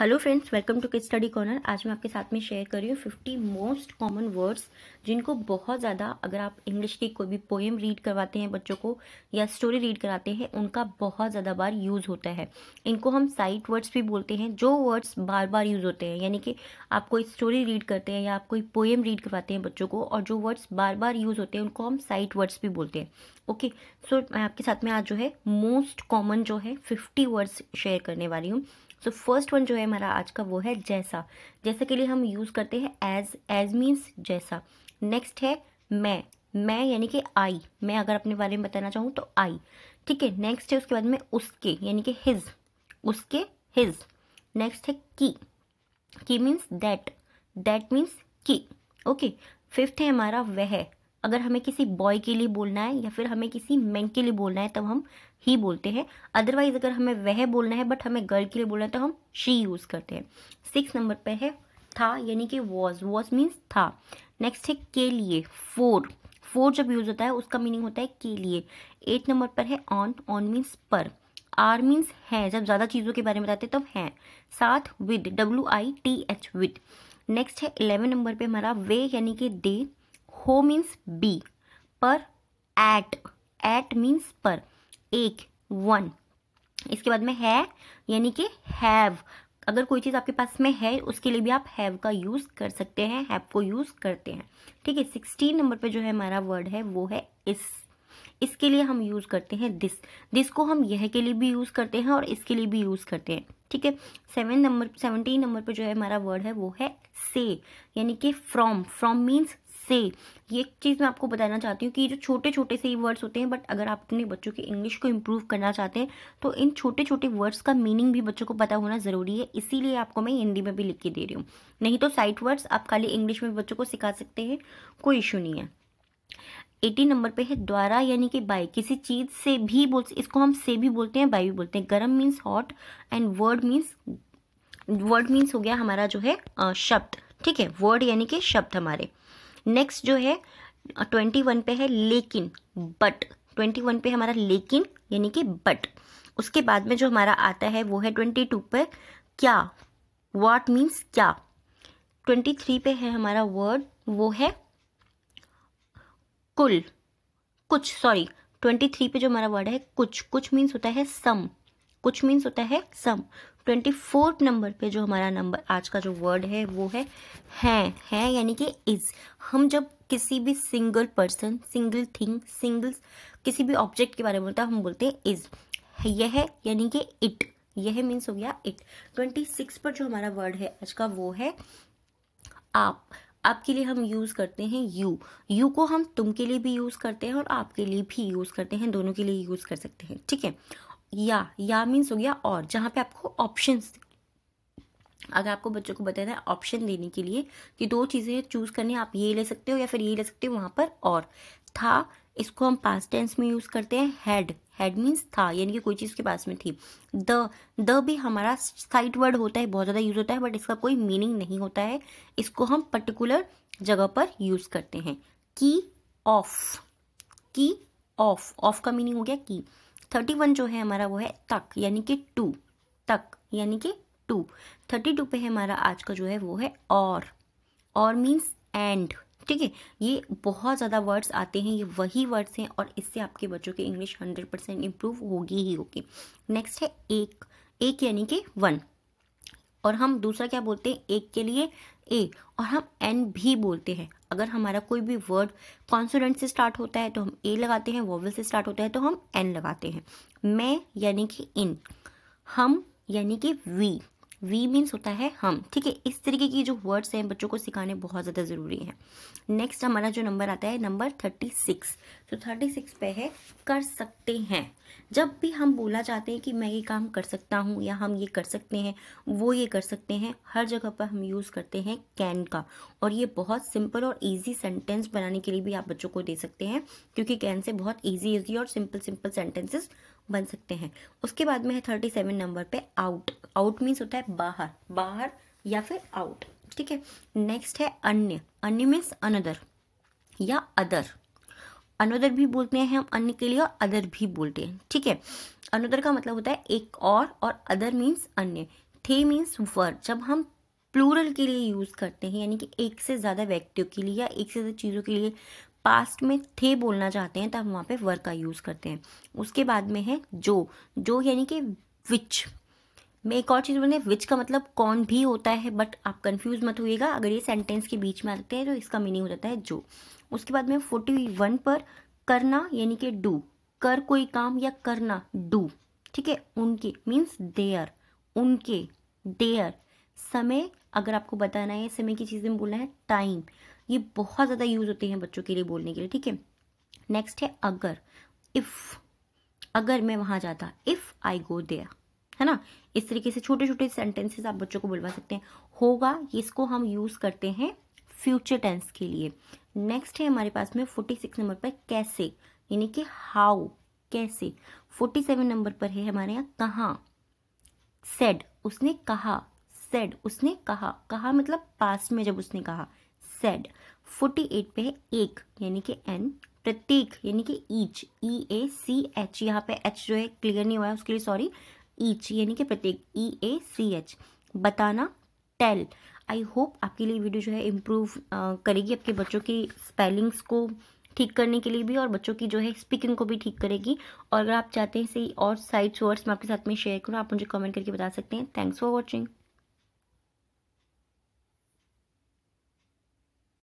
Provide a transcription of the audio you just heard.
hello friends welcome to kid study corner आज मैं आपके साथ में शेयर कर रही हूँ फिफ्टी मोस्ट कॉमन वर्ड्स जिनको बहुत ज़्यादा अगर आप इंग्लिश की कोई भी पोएम रीड करवाते हैं बच्चों को या स्टोरी रीड कराते हैं उनका बहुत ज़्यादा बार यूज़ होता है इनको हम साइट वर्ड्स भी बोलते हैं जो वर्ड्स बार बार यूज़ होते हैं यानी कि आप कोई स्टोरी रीड करते हैं या आप कोई पोएम रीड करवाते हैं बच्चों को और जो वर्ड्स बार बार यूज़ होते हैं उनको हम साइट वर्ड्स भी बोलते हैं ओके सो मैं आपके साथ में आज जो है मोस्ट कॉमन जो है फिफ्टी वर्ड्स शेयर करने वाली हूँ सो फर्स्ट वन जो है हमारा आज का वो है जैसा जैसा के लिए हम यूज़ करते हैं एज एज मीन्स जैसा नेक्स्ट है मैं मैं यानी कि आई मैं अगर अपने बारे में बताना चाहूँ तो आई ठीक है नेक्स्ट है उसके बाद में उसके यानी कि हिज उसके हिज नेक्स्ट है की की मीन्स दैट दैट मीन्स की ओके फिफ्थ है हमारा वह अगर हमें किसी बॉय के लिए बोलना है या फिर हमें किसी मैन के लिए बोलना है तब हम ही बोलते हैं अदरवाइज अगर हमें वह बोलना है बट हमें गर्ल के लिए बोलना है तो हम शी यूज़ करते हैं सिक्स नंबर पर है था यानी कि वॉज वॉज मीन्स था नेक्स्ट है के लिए फोर फोर जब यूज़ होता है उसका मीनिंग होता है के लिए एट नंबर पर है ऑन ऑन मीन्स पर आर मीन्स हैं जब ज़्यादा चीज़ों के बारे में बताते हैं तब हैं साथ with W I T H with next है इलेवन नंबर पे हमारा वे यानी कि दे हो मीन्स बी पर एट एट मीन्स पर एक वन इसके बाद में है यानी कि हैव अगर कोई चीज़ आपके पास में है उसके लिए भी आप हैव का यूज़ कर सकते हैं हैव को यूज़ करते हैं ठीक है सिक्सटीन नंबर पे जो है हमारा वर्ड है वो है इस इसके लिए हम यूज़ करते हैं दिस दिस को हम यह के लिए भी यूज़ करते हैं और इसके लिए भी यूज़ करते हैं ठीक है सेवन नंबर सेवनटीन नंबर पे जो है हमारा वर्ड है वो है से यानी कि फ्रॉम फ्रॉम मीन्स से ये चीज़ मैं आपको बताना चाहती हूँ कि जो छोटे छोटे से ये वर्ड्स होते हैं बट अगर आप अपने बच्चों की इंग्लिश को इम्प्रूव करना चाहते हैं तो इन छोटे छोटे वर्ड्स का मीनिंग भी बच्चों को पता होना ज़रूरी है इसीलिए आपको मैं हिंदी में भी लिख के दे रही हूँ नहीं तो साइट वर्ड्स आप खाली इंग्लिश में बच्चों को सिखा सकते हैं कोई इशू नहीं है एटीन नंबर पे है द्वारा यानी कि बाय किसी चीज़ से भी बोल इसको हम से भी बोलते हैं बाय भी बोलते हैं गर्म means hot and word means word means हो गया हमारा जो है शब्द ठीक है वर्ड यानी कि शब्द हमारे नेक्स्ट जो है ट्वेंटी वन पे है लेकिन बट ट्वेंटी वन पे हमारा लेकिन यानी कि बट उसके बाद में जो हमारा आता है वो है ट्वेंटी टू पे क्या वाट मीन्स क्या ट्वेंटी थ्री पे है हमारा वर्ड वो है कुल कुछ सॉरी ट्वेंटी थ्री पे जो हमारा वर्ड है कुछ कुछ मीन्स होता है सम कुछ मीन्स होता है सम ट्वेंटी फोर्थ नंबर पे जो हमारा नंबर आज का जो वर्ड है वो है हैं हैं यानी कि इज़ हम जब किसी भी single person single thing single किसी भी ऑब्जेक्ट के बारे में बोलते हैं हम बोलते हैं इज़ यह यानी कि इट यह मीन्स हो गया इट ट्वेंटी सिक्स पर जो हमारा वर्ड है आज का वो है आप आपके लिए हम यूज़ करते हैं यू यू को हम तुम के लिए भी यूज़ करते हैं और आपके लिए भी यूज़ करते हैं दोनों के लिए यूज़ कर सकते हैं ठीक है या या मीन्स हो गया और जहां पे आपको ऑप्शन अगर आपको बच्चों को बताना है ऑप्शन देने के लिए कि दो चीज़ें चूज़ करनी आप ये ले सकते हो या फिर ये ले सकते हो वहां पर और था इसको हम पास टेंस में यूज़ करते हैं हैड हैड मीन्स था यानी कि कोई चीज़ के पास में थी द द भी हमारा साइड वर्ड होता है बहुत ज़्यादा यूज़ होता है बट इसका कोई मीनिंग नहीं होता है इसको हम पर्टिकुलर जगह पर यूज़ करते हैं की ऑफ की ऑफ ऑफ का मीनिंग हो गया की थर्टी वन जो है हमारा वो है तक यानी कि टू तक यानी कि टू थर्टी टू पे है हमारा आज का जो है वो है और और मीन्स एंड ठीक है ये बहुत ज़्यादा वर्ड्स आते हैं ये वही वर्ड्स हैं और इससे आपके बच्चों की इंग्लिश हंड्रेड परसेंट इम्प्रूव होगी ही होगी नेक्स्ट है एक एक यानी कि वन और हम दूसरा क्या बोलते हैं एक के लिए ए और हम एन भी बोलते हैं अगर हमारा कोई भी वर्ड कॉन्सोडेंट से स्टार्ट होता है तो हम ए लगाते हैं वोवल से स्टार्ट होता है तो हम एन लगाते हैं मैं यानी कि इन हम यानी कि वी वी मीन्स होता है हम ठीक है इस तरीके की जो वर्ड्स हैं बच्चों को सिखाने बहुत ज़्यादा ज़रूरी है नेक्स्ट हमारा जो नंबर आता है नंबर थर्टी सिक्स तो थर्टी सिक्स पे है कर सकते हैं जब भी हम बोला चाहते हैं कि मैं ये काम कर सकता हूँ या हम ये कर सकते हैं वो ये कर सकते हैं हर जगह पर हम यूज़ करते हैं कैन का और ये बहुत सिंपल और ईजी सेंटेंस बनाने के लिए भी आप बच्चों को दे सकते हैं क्योंकि कैन से बहुत ईजी ईजी और सिंपल सिंपल सेंटेंसेस बन सकते हैं उसके बाद में है थर्टी सेवन नंबर पे आउट आउट मीन्स होता है बाहर बाहर या फिर आउट ठीक है नेक्स्ट है अन्य अन्य मीन्स अनदर या अदर अनदर भी बोलते हैं हम अन्य के लिए और अदर भी बोलते हैं ठीक है अनदर का मतलब होता है एक और और अदर मीन्स अन्य थे मीन्स वर जब हम प्लूरल के लिए यूज़ करते हैं यानी कि एक से ज़्यादा व्यक्तियों के लिए या एक से ज़्यादा चीज़ों के लिए पास्ट में थे बोलना चाहते हैं तब वहाँ पे वर का यूज़ करते हैं उसके बाद में है जो जो यानी कि विच मैं एक और चीज़ बोलने विच का मतलब कौन भी होता है बट आप कंफ्यूज मत होइएगा अगर ये सेंटेंस के बीच में आते हैं तो इसका मीनिंग हो जाता है जो उसके बाद में फोर्टी वन पर करना यानी कि डू कर कोई काम या करना डू ठीक है उनके मीन्स देयर उनके देयर समय अगर आपको बताना है समय की चीज़ें बोलना है टाइम ये बहुत ज़्यादा यूज़ होते हैं बच्चों के लिए बोलने के लिए ठीक है नेक्स्ट है अगर इफ़ अगर मैं वहाँ जाता इफ़ आई गो देयर है ना इस तरीके से छोटे छोटे सेंटेंसेस आप बच्चों को बुलवा सकते हैं होगा इसको हम यूज़ करते हैं फ्यूचर टेंस के लिए नेक्स्ट है हमारे पास में फोर्टी सिक्स नंबर पर कैसे यानी कि हाउ कैसे फोर्टी सेवन नंबर पर है हमारे यहाँ कहाँ सेड उसने कहा सेड उसने कहा कहा मतलब पास्ट में जब उसने कहा सेड फोर्टी एट पे है एक यानी कि एन प्रत्येक यानी कि each E A C H यहाँ पे एच जो है क्लियर नहीं हुआ है उसके लिए सॉरी ईच e यानी कि प्रत्येक ई ए सी एच बताना टेल आई होप आपके लिए वीडियो जो है इम्प्रूव करेगी आपके बच्चों की स्पेलिंग्स को ठीक करने के लिए भी और बच्चों की जो है स्पीकिंग को भी ठीक करेगी और अगर आप चाहते हैं सही और साइड्स वर्ड्स मैं आपके साथ में शेयर करूँ आप मुझे कमेंट करके बता सकते हैं थैंक्स फॉर वॉचिंग